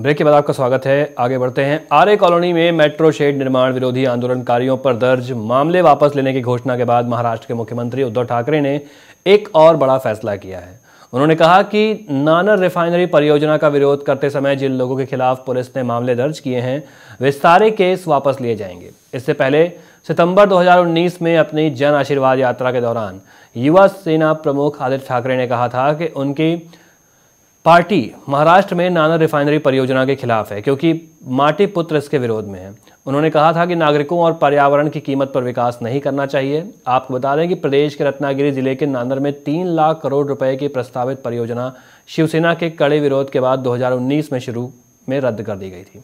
break के बाद आपका स्वागत है आगे बढ़ते हैं आरे कॉलोनी में मेट्रो शेड निर्माण विरोधी आंदोलनकारियों पर दर्ज मामले वापस लेने की घोषणा के बाद महाराष्ट्र के मुख्यमंत्री उद्धव ठाकरे ने एक और बड़ा फैसला किया है उन्होंने कहा कि नानर रिफाइनरी परियोजना का विरोध करते समय जिन लोगों के खिलाफ पुलिस ने मामले दर्ज किए हैं वे सारे केस वापस लिए जाएंगे इससे पहले सितंबर 2019 में अपनी जन आशीर्वाद यात्रा के दौरान युवा सेना प्रमुख आदित्य ठाकरे ने कहा था कि उनकी पार्टी महाराष्ट्र में नाना रिफाइनरी परियोजना के खिलाफ है क्योंकि माटी पुत्र इसके विरोध में है उन्होंने कहा था कि नागरिकों और पर्यावरण की कीमत पर विकास नहीं करना चाहिए आपको बता दें कि प्रदेश के रत्नागिरी जिले के नांदर में तीन लाख करोड़ रुपए की प्रस्तावित परियोजना शिवसेना के कड़े विरोध के बाद 2019 में शुरू में रद्द कर दी गई थी